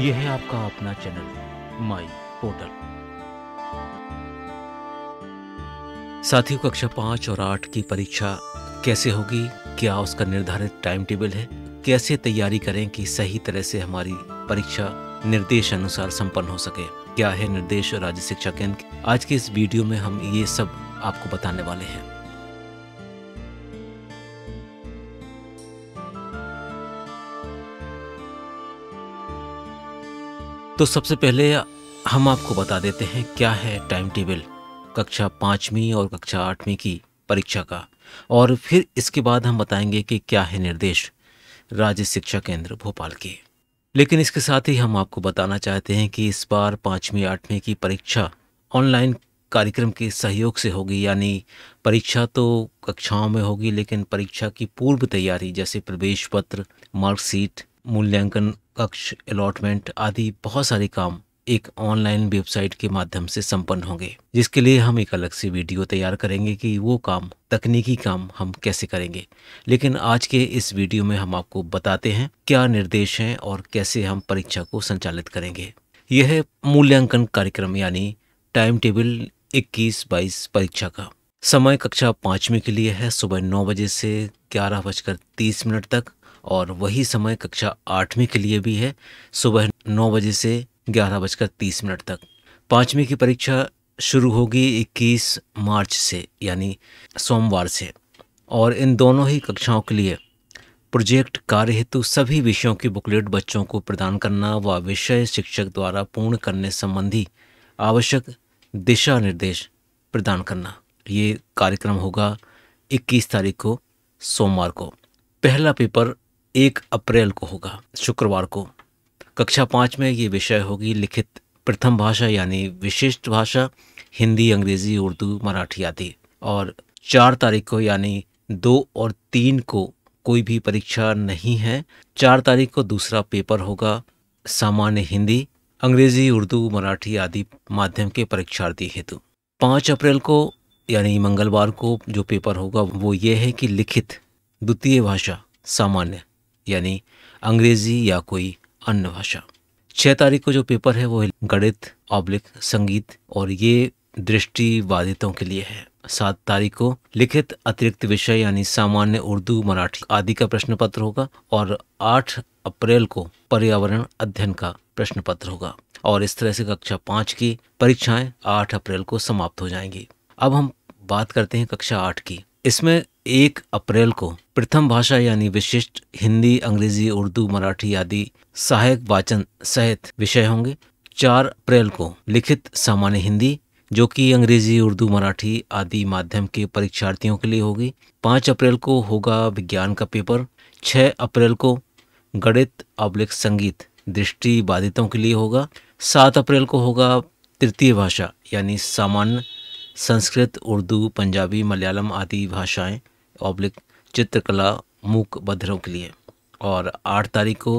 यह है आपका अपना चैनल माई पोर्टल साथियों कक्षा पाँच और आठ की परीक्षा कैसे होगी क्या उसका निर्धारित टाइम टेबल है कैसे तैयारी करें कि सही तरह से हमारी परीक्षा निर्देश अनुसार संपन्न हो सके क्या है निर्देश राज्य शिक्षा केंद्र आज के इस वीडियो में हम ये सब आपको बताने वाले हैं तो सबसे पहले हम आपको बता देते हैं क्या है टाइम टेबल कक्षा पाँचवीं और कक्षा आठवीं की परीक्षा का और फिर इसके बाद हम बताएंगे कि क्या है निर्देश राज्य शिक्षा केंद्र भोपाल के लेकिन इसके साथ ही हम आपको बताना चाहते हैं कि इस बार पाँचवीं आठवीं की परीक्षा ऑनलाइन कार्यक्रम के सहयोग से होगी यानी परीक्षा तो कक्षाओं में होगी लेकिन परीक्षा की पूर्व तैयारी जैसे प्रवेश पत्र मार्कशीट मूल्यांकन कक्ष अलॉटमेंट आदि बहुत सारे काम एक ऑनलाइन वेबसाइट के माध्यम से संपन्न होंगे जिसके लिए हम एक अलग से वीडियो तैयार करेंगे कि वो काम तकनीकी काम हम कैसे करेंगे लेकिन आज के इस वीडियो में हम आपको बताते हैं क्या निर्देश हैं और कैसे हम परीक्षा को संचालित करेंगे यह मूल्यांकन कार्यक्रम यानी टाइम टेबल इक्कीस बाईस परीक्षा का समय कक्षा पाँचवीं के लिए है सुबह नौ बजे से ग्यारह बजकर तीस मिनट तक और वही समय कक्षा आठवीं के लिए भी है सुबह नौ बजे से ग्यारह बजकर तीस मिनट तक पाँचवीं की परीक्षा शुरू होगी 21 मार्च से यानी सोमवार से और इन दोनों ही कक्षाओं के लिए प्रोजेक्ट कार्य हेतु सभी विषयों की बुकलेट बच्चों को प्रदान करना व विषय शिक्षक द्वारा पूर्ण करने संबंधी आवश्यक दिशा निर्देश प्रदान करना ये कार्यक्रम होगा 21 तारीख को सोमवार को पहला पेपर एक अप्रैल को होगा शुक्रवार को कक्षा पाँच में ये विषय होगी लिखित प्रथम भाषा यानी विशिष्ट भाषा हिंदी अंग्रेजी उर्दू मराठी आदि और चार तारीख को यानी दो और तीन को कोई भी परीक्षा नहीं है चार तारीख को दूसरा पेपर होगा सामान्य हिंदी अंग्रेजी उर्दू मराठी आदि माध्यम के परीक्षार्थी हेतु पाँच अप्रैल को यानी मंगलवार को जो पेपर होगा वो ये है कि लिखित द्वितीय भाषा सामान्य यानी अंग्रेजी या कोई अन्य भाषा छः तारीख को जो पेपर है वो गणित ऑब्लिक संगीत और ये बाधितों के लिए है सात तारीख को लिखित अतिरिक्त विषय यानी सामान्य उर्दू मराठी आदि का प्रश्न पत्र होगा और आठ अप्रैल को पर्यावरण अध्ययन का प्रश्न पत्र होगा और इस तरह से कक्षा पाँच की परीक्षाएं आठ अप्रैल को समाप्त हो जाएंगी अब हम बात करते हैं कक्षा आठ की इसमें एक अप्रैल को प्रथम भाषा यानी विशिष्ट हिंदी अंग्रेजी उर्दू मराठी आदि सहायक वाचन सहित विषय होंगे चार अप्रैल को लिखित सामान्य हिंदी जो कि अंग्रेजी उर्दू मराठी आदि माध्यम के परीक्षार्थियों के लिए होगी पाँच अप्रैल को होगा विज्ञान का पेपर छः अप्रैल को गणित अब्लिक संगीत दृष्टि बाधितों के लिए होगा सात अप्रैल को होगा तृतीय भाषा यानी सामान्य संस्कृत उर्दू पंजाबी मलयालम आदि भाषाएं ऑब्लिक चित्रकला मूक बधरों के लिए और आठ तारीख को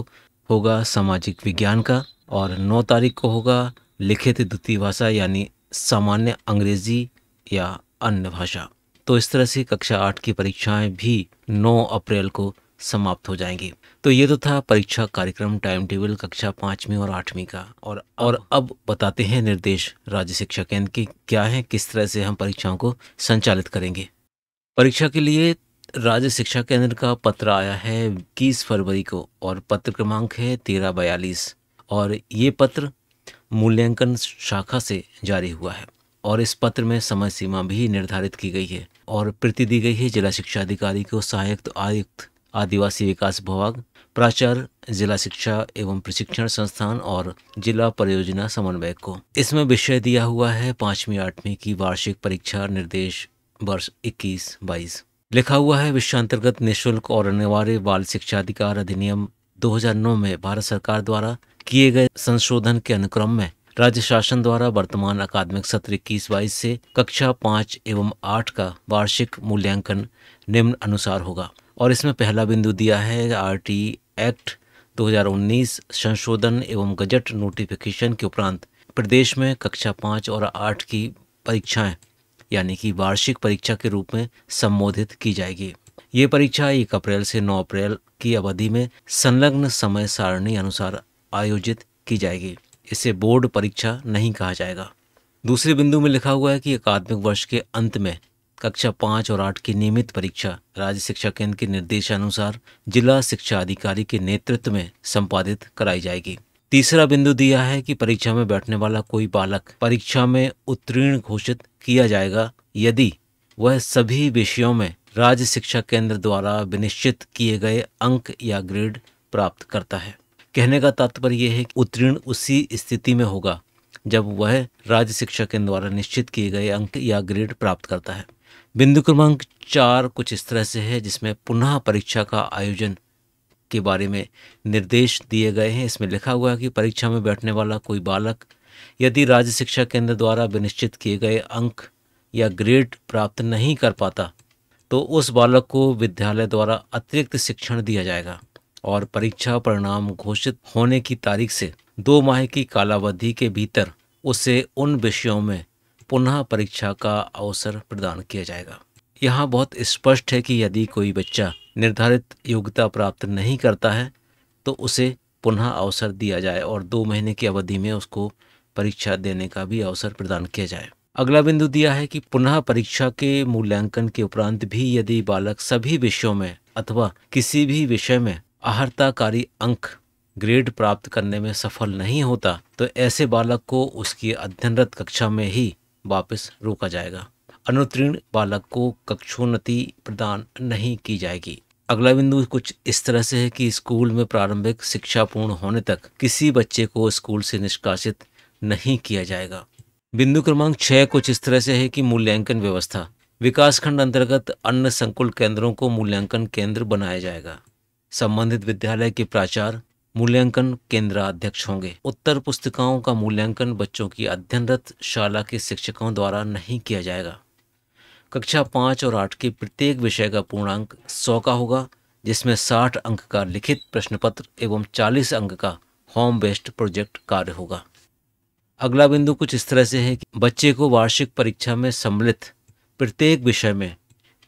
होगा सामाजिक विज्ञान का और नौ तारीख को होगा लिखित द्वितीय भाषा यानी सामान्य अंग्रेजी या अन्य भाषा तो इस तरह से कक्षा आठ की परीक्षाएं भी 9 अप्रैल को समाप्त हो जाएंगे तो ये तो था परीक्षा कार्यक्रम टाइम टेबल कक्षा पांचवी और आठवीं का और और अब बताते हैं निर्देश राज्य शिक्षा केंद्र के क्या है किस तरह से हम परीक्षाओं को संचालित करेंगे परीक्षा के लिए राज्य शिक्षा केंद्र का पत्र आया है इक्कीस फरवरी को और पत्र क्रमांक है तेरह बयालीस और ये पत्र मूल्यांकन शाखा से जारी हुआ है और इस पत्र में समय सीमा भी निर्धारित की गई है और प्रति दी गई है जिला शिक्षा अधिकारी को सहायक आयुक्त आदिवासी विकास विभाग प्राचार्य जिला शिक्षा एवं प्रशिक्षण संस्थान और जिला परियोजना समन्वय को इसमें विषय दिया हुआ है पांचवी आठवीं की वार्षिक परीक्षा निर्देश वर्ष इक्कीस बाईस लिखा हुआ है विश्वांतर्गत निःशुल्क और अनिवार्य बाल शिक्षा अधिकार अधिनियम 2009 में भारत सरकार द्वारा किए गए संशोधन के अनुक्रम में राज्य शासन द्वारा वर्तमान अकादमिक सत्र इक्कीस बाईस से कक्षा पाँच एवं आठ का वार्षिक मूल्यांकन निम्न अनुसार होगा और इसमें पहला बिंदु दिया है टी एक्ट 2019 संशोधन एवं गजट नोटिफिकेशन के उपरांत प्रदेश में कक्षा पाँच और आठ की परीक्षाएं यानी कि वार्षिक परीक्षा के रूप में संबोधित की जाएगी ये परीक्षा एक अप्रैल से नौ अप्रैल की अवधि में संलग्न समय सारणी अनुसार आयोजित की जाएगी इसे बोर्ड परीक्षा नहीं कहा जाएगा दूसरे बिंदु में लिखा हुआ है कि अकादमिक वर्ष के अंत में कक्षा पाँच और आठ की नियमित परीक्षा राज्य शिक्षा केंद्र के निर्देशानुसार जिला शिक्षा अधिकारी के नेतृत्व में संपादित कराई जाएगी तीसरा बिंदु दिया है कि परीक्षा में बैठने वाला कोई बालक परीक्षा में उत्तीर्ण घोषित किया जाएगा यदि वह सभी विषयों में राज्य शिक्षा केंद्र द्वारा विनिश्चित किए गए अंक या ग्रेड प्राप्त करता है कहने का तात्पर्य यह है कि उत्तीर्ण उसी स्थिति में होगा जब वह राज्य शिक्षा केंद्र द्वारा निश्चित किए गए अंक या ग्रेड प्राप्त करता है बिंदु क्रमांक चार कुछ इस तरह से है जिसमें पुनः परीक्षा का आयोजन के बारे में निर्देश दिए गए हैं इसमें लिखा हुआ है कि परीक्षा में बैठने वाला कोई बालक यदि राज्य शिक्षा केंद्र द्वारा विनिश्चित किए गए अंक या ग्रेड प्राप्त नहीं कर पाता तो उस बालक को विद्यालय द्वारा अतिरिक्त शिक्षण दिया जाएगा और परीक्षा परिणाम घोषित होने की तारीख से दो माह की कालावधि के भीतर उसे उन विषयों में पुनः परीक्षा का अवसर प्रदान किया जाएगा यहाँ बहुत स्पष्ट है कि यदि कोई बच्चा निर्धारित योग्यता प्राप्त नहीं करता है तो उसे पुनः अवसर दिया जाए और दो महीने की अवधि में उसको परीक्षा देने का भी अवसर प्रदान किया जाए अगला बिंदु दिया है कि पुनः परीक्षा के मूल्यांकन के उपरांत भी यदि बालक सभी विषयों में अथवा किसी भी विषय में अहर्ताकारी अंक ग्रेड प्राप्त करने में सफल नहीं होता तो ऐसे बालक को उसकी अध्ययनरत कक्षा में ही वापस रोका जाएगा अनुत्तीर्ण बालक को कक्षोन्नति प्रदान नहीं की जाएगी अगला बिंदु कुछ इस तरह से है कि स्कूल में प्रारंभिक शिक्षा पूर्ण होने तक किसी बच्चे को स्कूल से निष्कासित नहीं किया जाएगा बिंदु क्रमांक छह कुछ इस तरह से है कि मूल्यांकन व्यवस्था विकासखंड अंतर्गत अन्य संकुल केंद्रों को मूल्यांकन केंद्र बनाया जाएगा संबंधित विद्यालय के प्राचार्य मूल्यांकन केंद्राध्यक्ष होंगे उत्तर पुस्तिकाओं का मूल्यांकन बच्चों की अध्ययनरत शाला के शिक्षकों द्वारा नहीं किया जाएगा कक्षा पाँच और आठ के प्रत्येक विषय का पूर्णांक सौ का होगा जिसमें साठ अंक का लिखित प्रश्न पत्र एवं चालीस अंक का होम बेस्ड प्रोजेक्ट कार्य होगा अगला बिंदु कुछ इस तरह से है कि बच्चे को वार्षिक परीक्षा में सम्मिलित प्रत्येक विषय में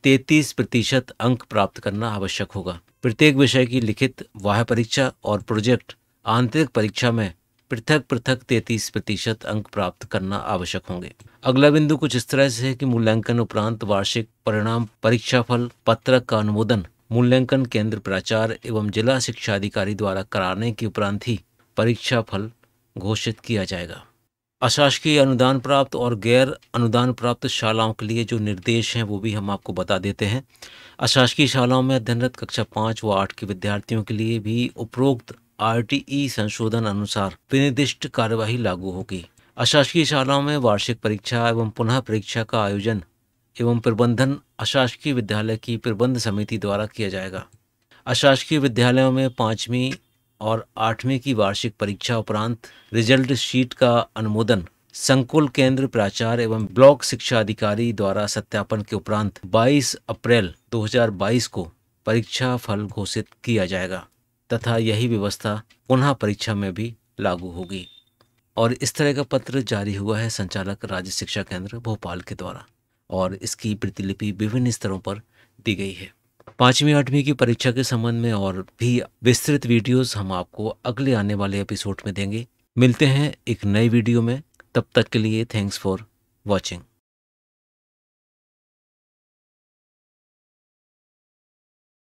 तैतीस प्रतिशत अंक प्राप्त करना आवश्यक होगा प्रत्येक विषय की लिखित वाह परीक्षा और प्रोजेक्ट आंतरिक परीक्षा में पृथक पृथक तैतीस प्रतिशत अंक प्राप्त करना आवश्यक होंगे अगला बिंदु कुछ इस तरह से है कि मूल्यांकन उपरांत वार्षिक परिणाम परीक्षा फल पत्रक का अनुमोदन मूल्यांकन केंद्र प्राचार्य एवं जिला शिक्षा अधिकारी द्वारा कराने के उपरांत ही परीक्षा फल घोषित किया जाएगा अशासकीय अनुदान प्राप्त और गैर अनुदान प्राप्त शालाओं के लिए जो निर्देश हैं वो भी हम आपको बता देते हैं अशासकीय शालाओं में अध्ययनरत कक्षा पाँच व आठ के विद्यार्थियों के लिए भी उपरोक्त आरटीई संशोधन अनुसार विनिर्दिष्ट कार्यवाही लागू होगी अशासकीय शालाओं में वार्षिक परीक्षा एवं पुनः परीक्षा का आयोजन एवं प्रबंधन अशासकीय विद्यालय की प्रबंध समिति द्वारा किया जाएगा अशासकीय विद्यालयों में पाँचवीं और आठवीं की वार्षिक परीक्षा उपरांत रिजल्ट शीट का अनुमोदन संकुल केंद्र प्राचार्य एवं ब्लॉक शिक्षा अधिकारी द्वारा सत्यापन के उपरांत 22 अप्रैल 2022 को परीक्षा फल घोषित किया जाएगा तथा यही व्यवस्था पुनः परीक्षा में भी लागू होगी और इस तरह का पत्र जारी हुआ है संचालक राज्य शिक्षा केंद्र भोपाल के द्वारा और इसकी प्रतिलिपि विभिन्न स्तरों पर दी गई है पांचवी आठवीं की परीक्षा के संबंध में और भी विस्तृत वीडियोस हम आपको अगले आने वाले एपिसोड में देंगे मिलते हैं एक नए वीडियो में तब तक के लिए थैंक्स फॉर वॉचिंग